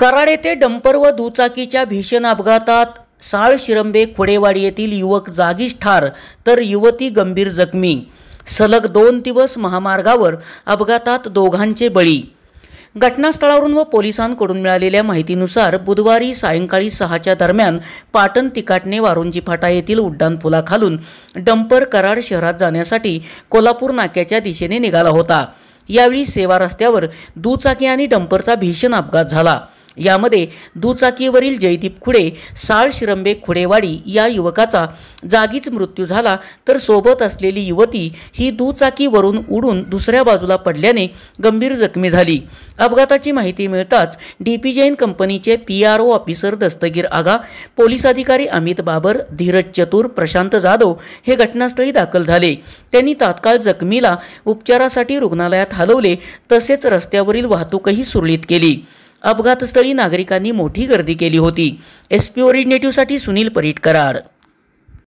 कराड येथे डंपर व दुचाकीच्या भीषण अपघातात साळ शिरंबे खोडेवाडी येथील युवक जागीच ठार तर युवती गंभीर जखमी सलग दोन दिवस महामार्गावर अपघातात दोघांचे बळी घटनास्थळावरून व पोलिसांकडून मिळालेल्या माहितीनुसार बुधवारी सायंकाळी सहाच्या दरम्यान पाटण तिकाटणे वारुंजी फाटा येथील उड्डाणपुलाखालून डंपर कराड शहरात जाण्यासाठी कोल्हापूर नाक्याच्या दिशेने निघाला होता यावेळी सेवा रस्त्यावर दुचाकी आणि डंपरचा भीषण अपघात झाला यामध्ये दुचाकीवरील जयदीप खुडे साळ शिरंबे खुडेवाडी या युवकाचा जागीच मृत्यू झाला तर सोबत असलेली युवती ही दुचाकीवरून उडून दुसऱ्या बाजूला पडल्याने गंभीर जखमी झाली अपघाताची माहिती मिळताच डी पी जैन कंपनीचे P R O officer Dastagir Aga police अधिकारी अमित बाबर धीरज चतुर प्रशांत जाधव हे घटनास्थळी दाखल झाले त्यांनी तात्काळ जखमीला उपचारासाठी रुग्णालयात हलवले तसेच रस्त्यावरील वाहतूकही सुरळीत केली अपघातस्थळी नागरिकांनी मोठी गर्दी केली होती एस पी ओरिजिनेटिव्हसाठी सुनील परीट कराड